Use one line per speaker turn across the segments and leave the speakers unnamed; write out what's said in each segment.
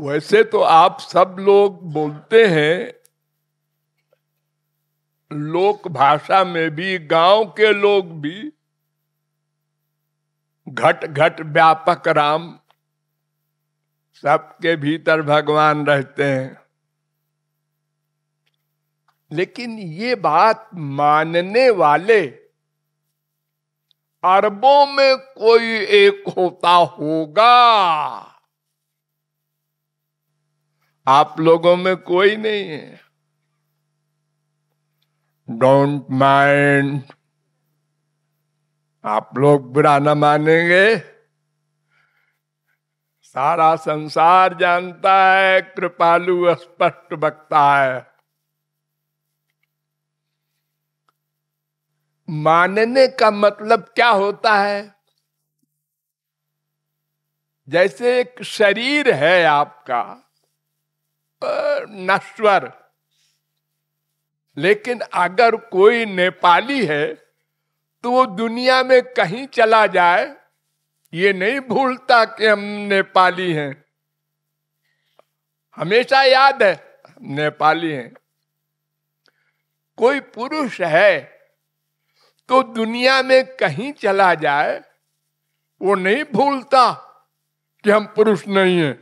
वैसे तो आप सब लोग बोलते हैं लोक भाषा में भी गांव के लोग भी घट घट व्यापक राम सबके भीतर भगवान रहते हैं लेकिन ये बात मानने वाले अरबों में कोई एक होता होगा आप लोगों में कोई नहीं है डोंट माइंड आप लोग बुरा ना मानेंगे सारा संसार जानता है कृपालु स्पष्ट वक्ता है मानने का मतलब क्या होता है जैसे एक शरीर है आपका नश्वर लेकिन अगर कोई नेपाली है तो वो दुनिया में कहीं चला जाए ये नहीं भूलता कि हम नेपाली हैं हमेशा याद है नेपाली हैं कोई पुरुष है तो दुनिया में कहीं चला जाए वो नहीं भूलता कि हम पुरुष नहीं हैं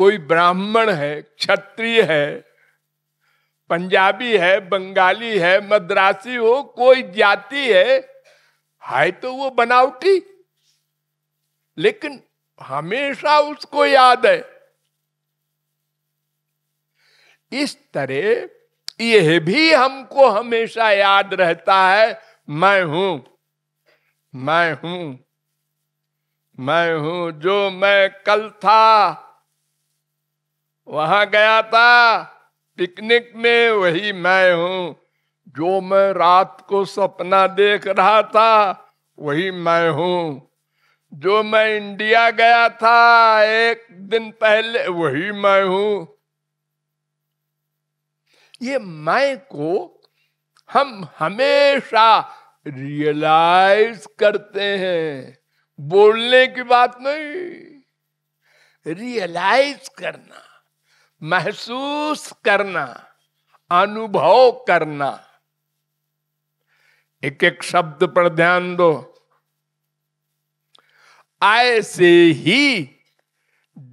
कोई ब्राह्मण है क्षत्रिय है पंजाबी है बंगाली है मद्रासी हो कोई जाति है है तो वो बनावटी लेकिन हमेशा उसको याद है इस तरह यह भी हमको हमेशा याद रहता है मैं हूं मैं हूं मैं हूं जो मैं कल था वहां गया था पिकनिक में वही मैं हूं जो मैं रात को सपना देख रहा था वही मैं हूं जो मैं इंडिया गया था एक दिन पहले वही मैं हूं ये मैं को हम हमेशा रियलाइज करते हैं बोलने की बात नहीं रियलाइज करना महसूस करना अनुभव करना एक एक शब्द पर ध्यान दो ऐसे ही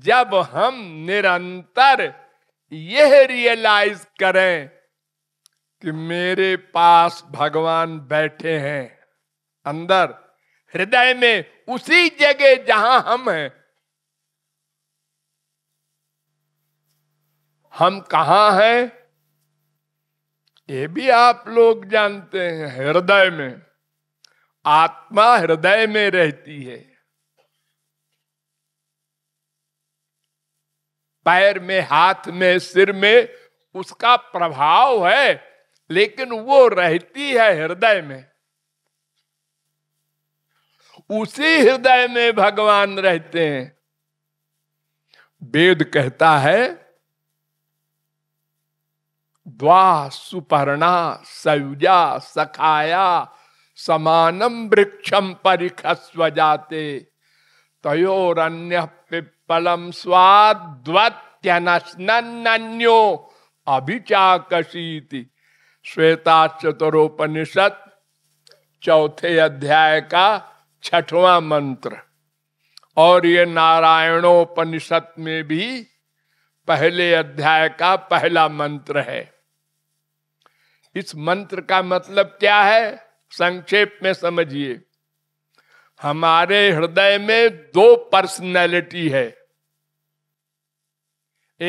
जब हम निरंतर यह रियलाइज करें कि मेरे पास भगवान बैठे हैं अंदर हृदय में उसी जगह जहां हम हैं हम कहा हैं ये भी आप लोग जानते हैं हृदय में आत्मा हृदय में रहती है पैर में हाथ में सिर में उसका प्रभाव है लेकिन वो रहती है हृदय में उसी हृदय में भगवान रहते हैं वेद कहता है द्वा सुपर्णा सयुजा सखाया समानम वृक्षम परिखस्व जाते तयोरन्य पिप्पलम स्वाद्वत्यनश्नन्यो अभिचाकशीति श्वेता चतुरोपनिषद चौथे अध्याय का छठवां मंत्र और ये नारायणोपनिषद में भी पहले अध्याय का पहला मंत्र है इस मंत्र का मतलब क्या है संक्षेप में समझिए हमारे हृदय में दो पर्सनैलिटी है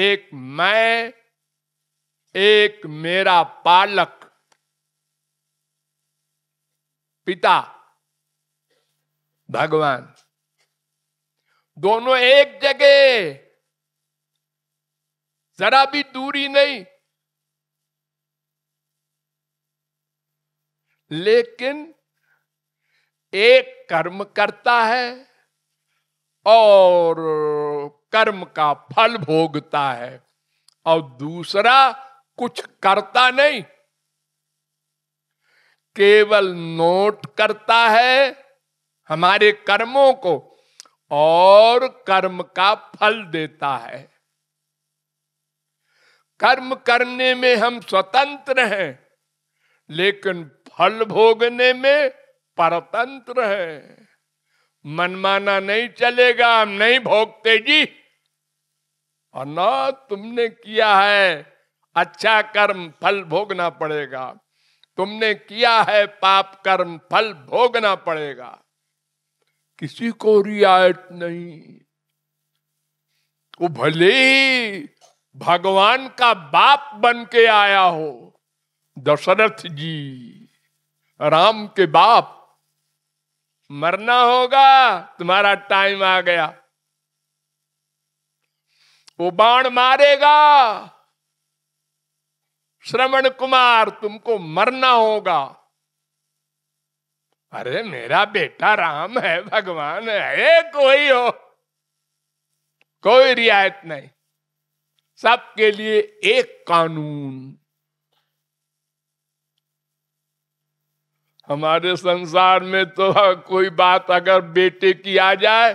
एक मैं एक मेरा पालक पिता भगवान दोनों एक जगह जरा भी दूरी नहीं लेकिन एक कर्म करता है और कर्म का फल भोगता है और दूसरा कुछ करता नहीं केवल नोट करता है हमारे कर्मों को और कर्म का फल देता है कर्म करने में हम स्वतंत्र हैं लेकिन फल भोगने में परतंत्र है मनमाना नहीं चलेगा हम नहीं भोगते जी और ना तुमने किया है अच्छा कर्म फल भोगना पड़ेगा तुमने किया है पाप कर्म फल भोगना पड़ेगा किसी को रियायत नहीं वो भले ही भगवान का बाप बन के आया हो दशरथ जी राम के बाप मरना होगा तुम्हारा टाइम आ गया वो बाण मारेगा श्रवण कुमार तुमको मरना होगा अरे मेरा बेटा राम है भगवान है कोई हो कोई रियायत नहीं सबके लिए एक कानून हमारे संसार में तो कोई बात अगर बेटे की आ जाए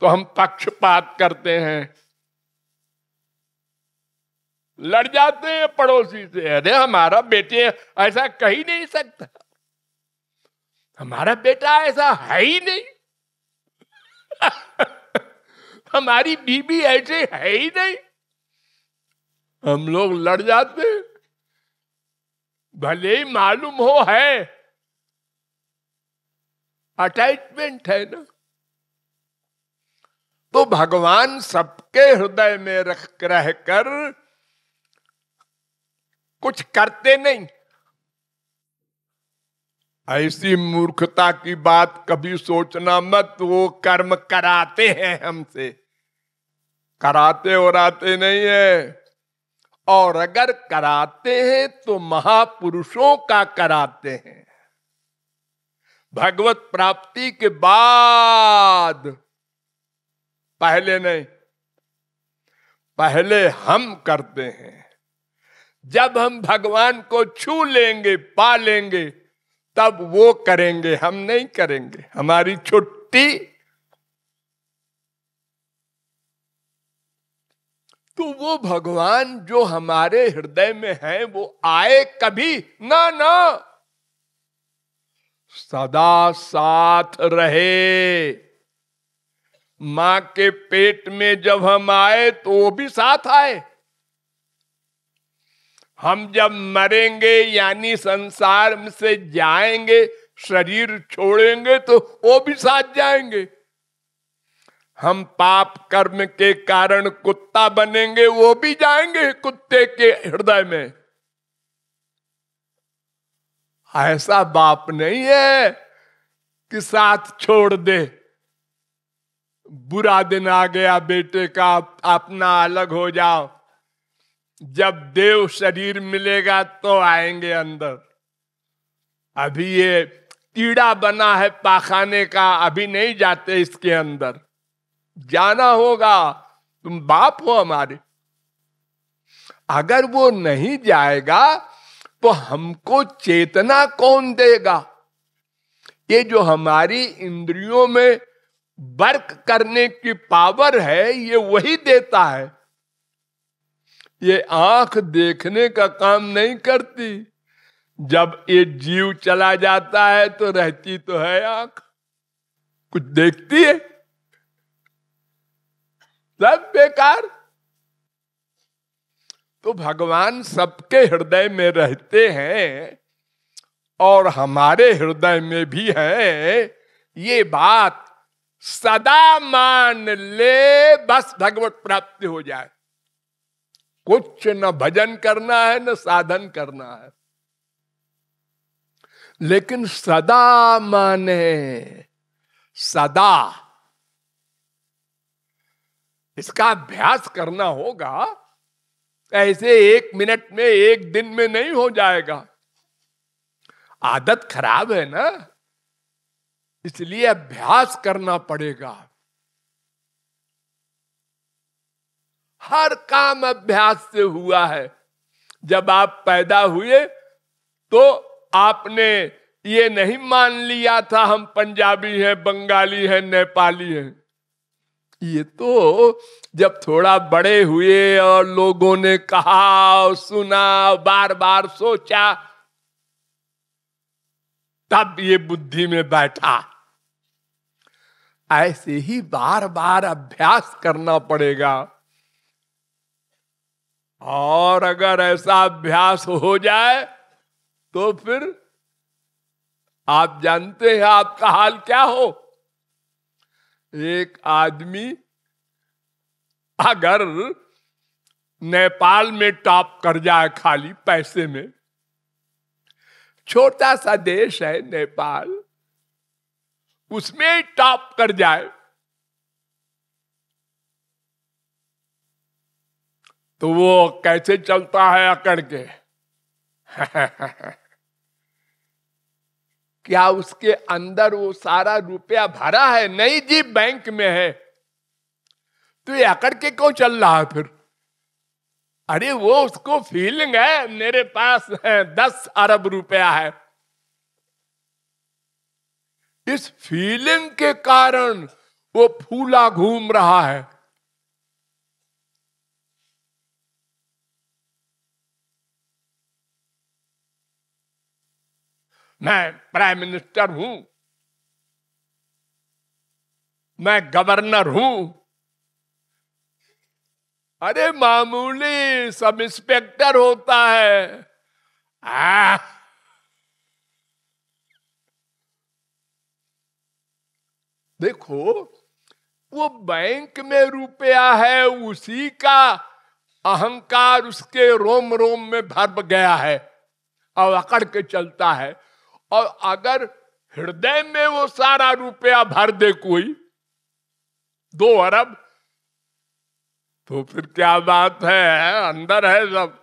तो हम पक्षपात करते हैं लड़ जाते हैं पड़ोसी से अरे हमारा बेटे ऐसा कही नहीं सकता हमारा बेटा ऐसा है ही नहीं हमारी बीबी ऐसे है ही नहीं हम लोग लड़ जाते भले ही मालूम हो है अटैचमेंट है ना तो भगवान सबके हृदय में रख रह कर कुछ करते नहीं ऐसी मूर्खता की बात कभी सोचना मत वो कर्म कराते हैं हमसे कराते और आते नहीं है और अगर कराते हैं तो महापुरुषों का कराते हैं भगवत प्राप्ति के बाद पहले नहीं पहले हम करते हैं जब हम भगवान को छू लेंगे पा लेंगे तब वो करेंगे हम नहीं करेंगे हमारी छुट्टी तो वो भगवान जो हमारे हृदय में है वो आए कभी ना ना सदा साथ रहे मां के पेट में जब हम आए तो वो भी साथ आए हम जब मरेंगे यानी संसार में से जाएंगे शरीर छोड़ेंगे तो वो भी साथ जाएंगे हम पाप कर्म के कारण कुत्ता बनेंगे वो भी जाएंगे कुत्ते के हृदय में ऐसा बाप नहीं है कि साथ छोड़ दे बुरा दिन आ गया बेटे का अपना अलग हो जाओ जब देव शरीर मिलेगा तो आएंगे अंदर अभी ये कीड़ा बना है पाखाने का अभी नहीं जाते इसके अंदर जाना होगा तुम बाप हो हमारे अगर वो नहीं जाएगा तो हमको चेतना कौन देगा ये जो हमारी इंद्रियों में वर्क करने की पावर है ये वही देता है ये आंख देखने का काम नहीं करती जब ये जीव चला जाता है तो रहती तो है आंख कुछ देखती है सब बेकार तो भगवान सबके हृदय में रहते हैं और हमारे हृदय में भी है ये बात सदा मान ले बस भगवत प्राप्ति हो जाए कुछ न भजन करना है न साधन करना है लेकिन सदा माने सदा इसका अभ्यास करना होगा ऐसे एक मिनट में एक दिन में नहीं हो जाएगा आदत खराब है ना इसलिए अभ्यास करना पड़ेगा हर काम अभ्यास से हुआ है जब आप पैदा हुए तो आपने ये नहीं मान लिया था हम पंजाबी हैं बंगाली हैं नेपाली हैं ये तो जब थोड़ा बड़े हुए और लोगों ने कहा और सुना बार बार सोचा तब ये बुद्धि में बैठा ऐसे ही बार बार अभ्यास करना पड़ेगा और अगर ऐसा अभ्यास हो जाए तो फिर आप जानते हैं आपका हाल क्या हो एक आदमी अगर नेपाल में टॉप कर जाए खाली पैसे में छोटा सा देश है नेपाल उसमें टॉप कर जाए तो वो कैसे चलता है अकड़ के क्या उसके अंदर वो सारा रुपया भरा है नहीं जी बैंक में है तो ये अकड़ के क्यों चल रहा है फिर अरे वो उसको फीलिंग है मेरे पास है दस अरब रुपया है इस फीलिंग के कारण वो फूला घूम रहा है मैं प्राइम मिनिस्टर हूं मैं गवर्नर हूं अरे मामूली सब इंस्पेक्टर होता है आ, देखो वो बैंक में रुपया है उसी का अहंकार उसके रोम रोम में भर गया है और अकड़ के चलता है और अगर हृदय में वो सारा रुपया भर दे कोई दो अरब तो फिर क्या बात है अंदर है सब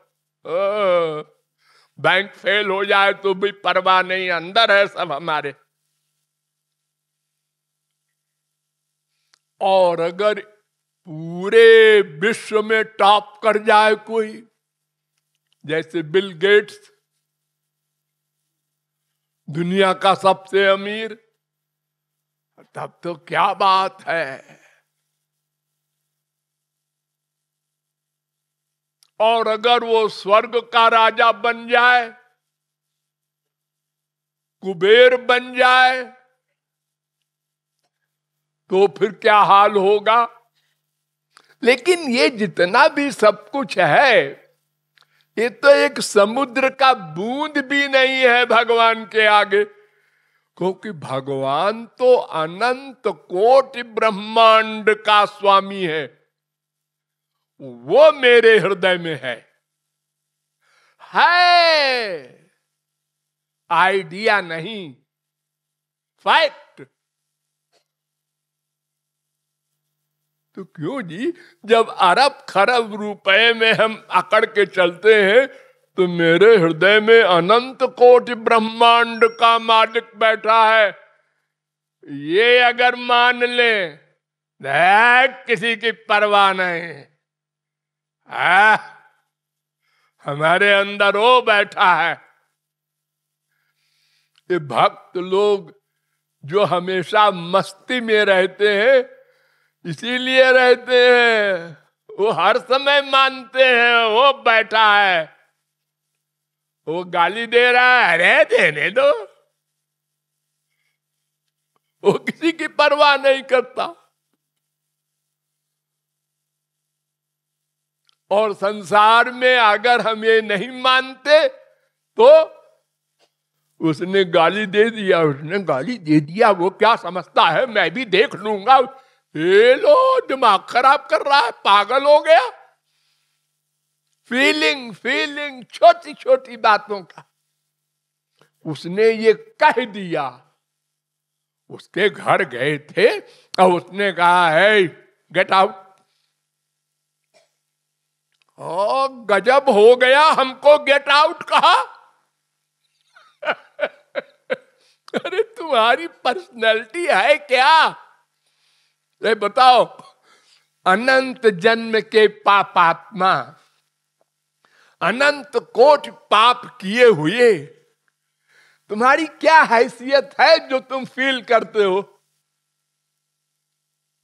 बैंक फेल हो जाए तो भी परवाह नहीं अंदर है सब हमारे और अगर पूरे विश्व में टॉप कर जाए कोई जैसे बिल गेट्स दुनिया का सबसे अमीर तब तो क्या बात है और अगर वो स्वर्ग का राजा बन जाए कुबेर बन जाए तो फिर क्या हाल होगा लेकिन ये जितना भी सब कुछ है ये तो एक समुद्र का बूंद भी नहीं है भगवान के आगे क्योंकि भगवान तो अनंत कोट ब्रह्मांड का स्वामी है वो मेरे हृदय में है है आइडिया नहीं फैक्ट तो क्यों जी जब अरब खरब रुपए में हम अकड़ के चलते हैं तो मेरे हृदय में अनंत कोट ब्रह्मांड का मालिक बैठा है ये अगर मान ले किसी की परवाह नहीं आ, हमारे अंदर वो बैठा है ये भक्त लोग जो हमेशा मस्ती में रहते हैं इसीलिए रहते हैं वो हर समय मानते हैं वो बैठा है वो गाली दे रहा है अरे देने दो वो किसी की परवाह नहीं करता और संसार में अगर हम ये नहीं मानते तो उसने गाली दे दिया उसने गाली दे दिया वो क्या समझता है मैं भी देख लूंगा ये लो दिमाग खराब कर रहा है पागल हो गया फीलिंग फीलिंग छोटी छोटी बातों का उसने ये कह दिया उसके घर गए थे और उसने कहा है गेट आउट ओ गजब हो गया हमको गेट आउट कहा अरे तुम्हारी पर्सनैलिटी है क्या अरे बताओ अनंत जन्म के पापात्मा अनंत कोट पाप किए हुए तुम्हारी क्या हैसियत है जो तुम फील करते हो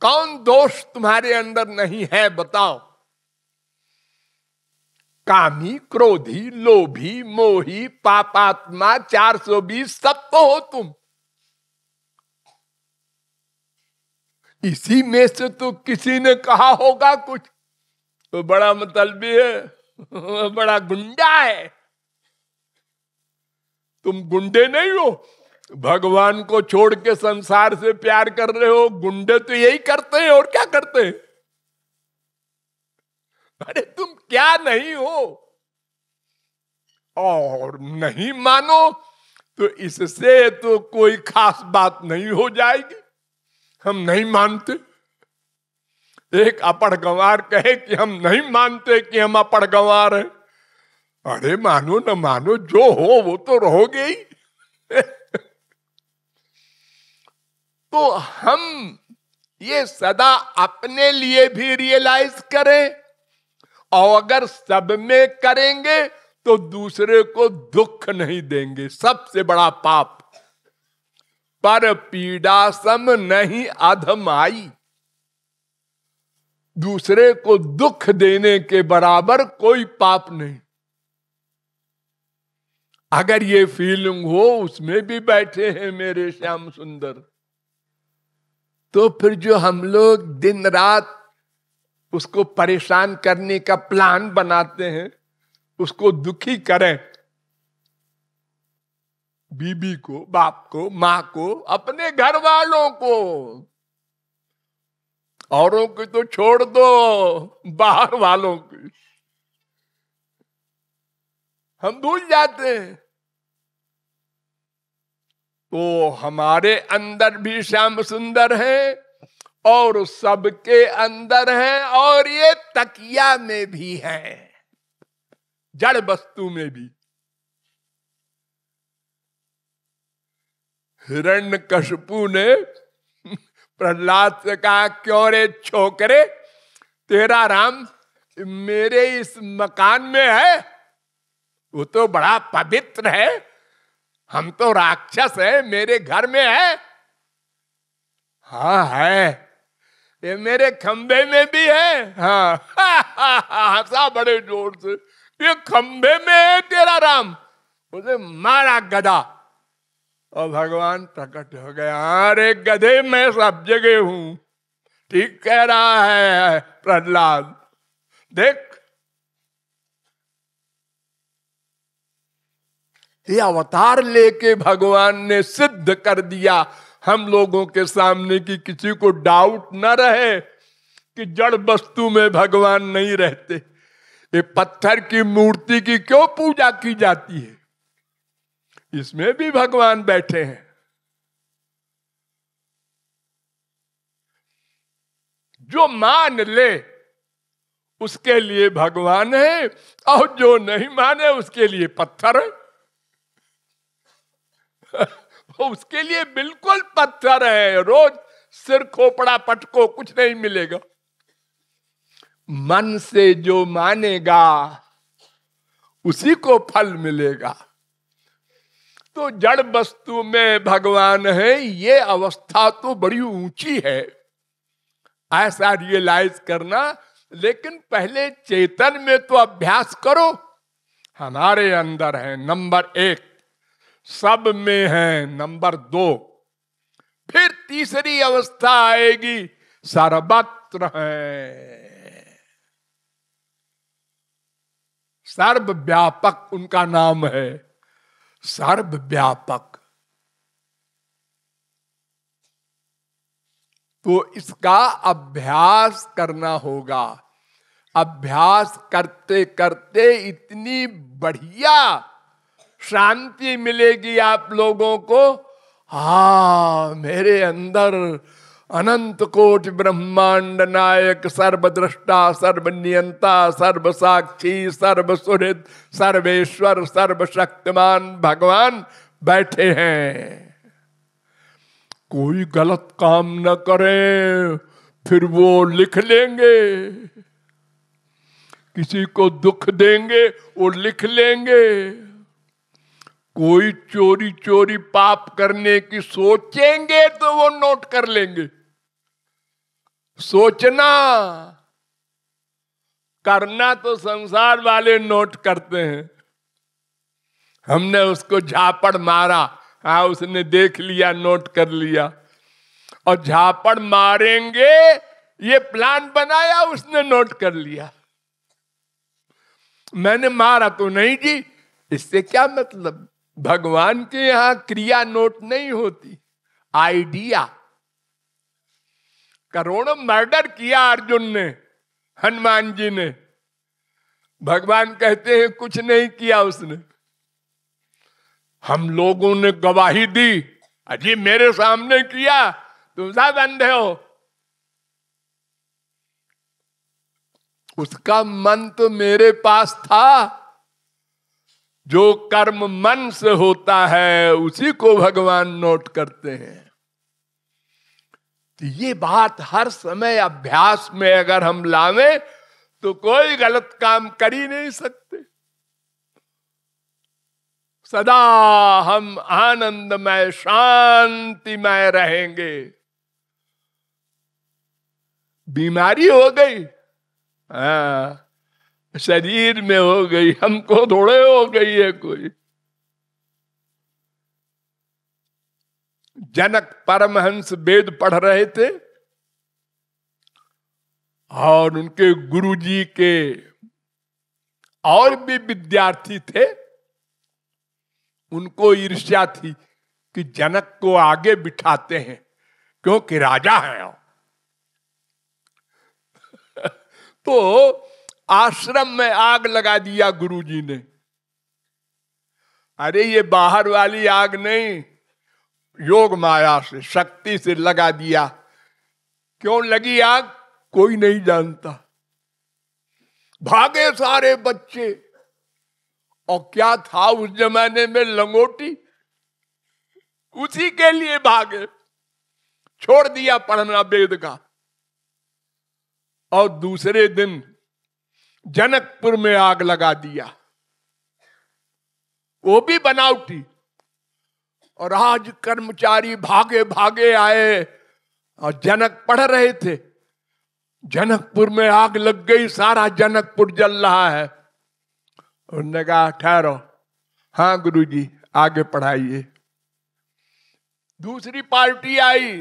कौन दोष तुम्हारे अंदर नहीं है बताओ कामी क्रोधी लोभी मोही पापात्मा 420 सब तो हो तुम इसी में से तो किसी ने कहा होगा कुछ तो बड़ा मतलबी है बड़ा गुंडा है तुम गुंडे नहीं हो भगवान को छोड़ के संसार से प्यार कर रहे हो गुंडे तो यही करते हैं और क्या करते हैं अरे तुम क्या नहीं हो और नहीं मानो तो इससे तो कोई खास बात नहीं हो जाएगी हम नहीं मानते एक अपड़ गंवार कहे कि हम नहीं मानते कि हम अपड़ गंवार है अरे मानो न मानो जो हो वो तो रहोगे ही तो हम ये सदा अपने लिए भी रियलाइज करें और अगर सब में करेंगे तो दूसरे को दुख नहीं देंगे सबसे बड़ा पाप पर पीड़ा सम नहीं आई दूसरे को दुख देने के बराबर कोई पाप नहीं अगर ये फीलिंग हो उसमें भी बैठे हैं मेरे श्याम सुंदर तो फिर जो हम लोग दिन रात उसको परेशान करने का प्लान बनाते हैं उसको दुखी करें बीबी को बाप को मां को अपने घर वालों को औरों की तो छोड़ दो बाहर वालों की हम भूल जाते हैं तो हमारे अंदर भी श्याम सुंदर है और सबके अंदर है और ये तकिया में भी है जड़ वस्तु में भी हिरण्य कशपू ने प्रहलाद से कहा क्यों रे छोकरे तेरा राम मेरे इस मकान में है वो तो बड़ा पवित्र है हम तो राक्षस है मेरे घर में है हा है ये मेरे खंबे में भी है हाँ हसा हाँ, हाँ, हाँ, बड़े जोर से ये खंबे में है तेरा राम उसे मारा गदा और भगवान प्रकट हो गया अरे गधे मैं सब जगह हूं ठीक कह रहा है प्रहलाद देख ये अवतार लेके भगवान ने सिद्ध कर दिया हम लोगों के सामने कि किसी को डाउट न रहे कि जड़ वस्तु में भगवान नहीं रहते ये पत्थर की मूर्ति की क्यों पूजा की जाती है इसमें भी भगवान बैठे हैं जो मान ले उसके लिए भगवान है और जो नहीं माने उसके लिए पत्थर है उसके लिए बिल्कुल पत्थर है रोज सिर खोपड़ा पटको कुछ नहीं मिलेगा मन से जो मानेगा उसी को फल मिलेगा तो जड़ वस्तु में भगवान है ये अवस्था तो बड़ी ऊंची है ऐसा रियलाइज करना लेकिन पहले चेतन में तो अभ्यास करो हमारे अंदर है नंबर एक सब में है नंबर दो फिर तीसरी अवस्था आएगी सर्वत्र है सर्व व्यापक उनका नाम है सर्वव्यापक तो इसका अभ्यास करना होगा अभ्यास करते करते इतनी बढ़िया शांति मिलेगी आप लोगों को हा मेरे अंदर अनंत कोट ब्रह्मांड नायक सर्वद्रष्टा सर्वनियंता सर्व सुहृद सर्वेश्वर सर्वशक्तिमान भगवान बैठे हैं कोई गलत काम न करे फिर वो लिख लेंगे किसी को दुख देंगे वो लिख लेंगे कोई चोरी चोरी पाप करने की सोचेंगे तो वो नोट कर लेंगे सोचना करना तो संसार वाले नोट करते हैं हमने उसको झापड़ मारा हा उसने देख लिया नोट कर लिया और झापड़ मारेंगे ये प्लान बनाया उसने नोट कर लिया मैंने मारा तो नहीं जी इससे क्या मतलब भगवान के यहां क्रिया नोट नहीं होती आइडिया करोड़ों मर्डर किया अर्जुन ने हनुमान जी ने भगवान कहते हैं कुछ नहीं किया उसने हम लोगों ने गवाही दी अजी मेरे सामने किया तुम सब अंधे हो उसका मन तो मेरे पास था जो कर्म मन से होता है उसी को भगवान नोट करते हैं तो ये बात हर समय अभ्यास में अगर हम लावे तो कोई गलत काम कर ही नहीं सकते सदा हम आनंदमय शांतिमय रहेंगे बीमारी हो गई आ, हाँ, शरीर में हो गई हमको थोड़े हो गई है कोई जनक परमहंस वेद पढ़ रहे थे और उनके गुरुजी के और भी विद्यार्थी थे उनको ईर्ष्या थी कि जनक को आगे बिठाते हैं क्योंकि राजा है तो आश्रम में आग लगा दिया गुरुजी ने अरे ये बाहर वाली आग नहीं योग माया से शक्ति से लगा दिया क्यों लगी आग कोई नहीं जानता भागे सारे बच्चे और क्या था उस जमाने में लंगोटी उसी के लिए भागे छोड़ दिया पढ़ना वेद का और दूसरे दिन जनकपुर में आग लगा दिया वो भी बनावटी और आज कर्मचारी भागे भागे आए और जनक पढ़ रहे थे जनकपुर में आग लग गई सारा जनकपुर जल रहा है उन्होंने कहा ठहरो हाँ गुरु जी आगे पढ़ाइए दूसरी पार्टी आई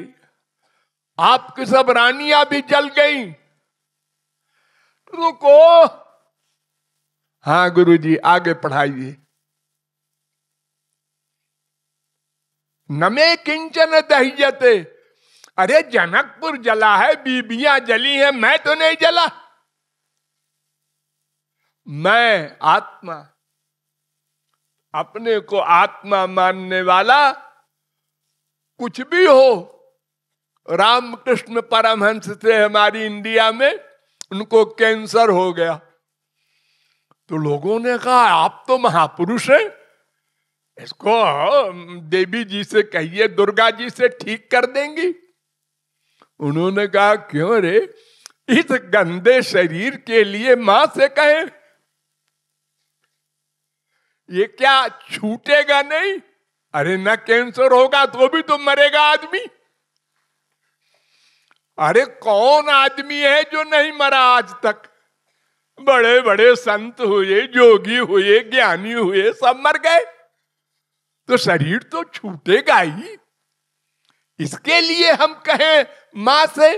आपकी सब रानियां भी जल गई रुको हाँ गुरु जी आगे पढ़ाइए नमे किंचन दहिजते अरे जनकपुर जला है बीबियां जली हैं मैं तो नहीं जला मैं आत्मा अपने को आत्मा मानने वाला कुछ भी हो रामकृष्ण परमहंस से हमारी इंडिया में उनको कैंसर हो गया तो लोगों ने कहा आप तो महापुरुष हैं इसको देवी जी से कहिए दुर्गा जी से ठीक कर देंगी उन्होंने कहा क्यों रे इस गंदे शरीर के लिए मां से कहे ये क्या छूटेगा नहीं अरे ना कैंसर होगा तो भी तो मरेगा आदमी अरे कौन आदमी है जो नहीं मरा आज तक बड़े बड़े संत हुए जोगी हुए ज्ञानी हुए सब मर गए तो शरीर तो छूटेगा ही इसके लिए हम कहें मां से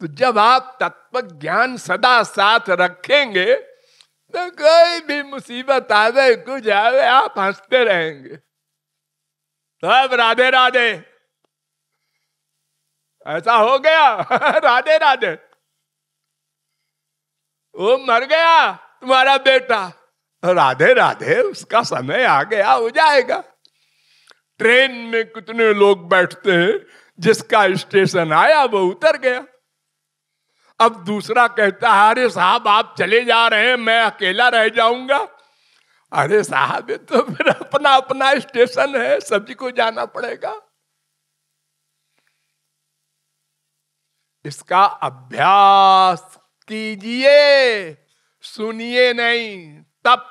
तो जब आप तत्व ज्ञान सदा साथ रखेंगे तो कोई भी मुसीबत आवे कुछ आवे आप हंसते रहेंगे सब तो राधे राधे ऐसा हो गया राधे राधे वो मर गया तुम्हारा बेटा राधे राधे उसका समय आ गया हो जाएगा ट्रेन में कितने लोग बैठते हैं जिसका स्टेशन आया वो उतर गया अब दूसरा कहता है अरे साहब आप चले जा रहे हैं मैं अकेला रह जाऊंगा अरे साहब ये तो फिर अपना अपना स्टेशन है सभी को जाना पड़ेगा इसका अभ्यास कीजिए सुनिए नहीं तब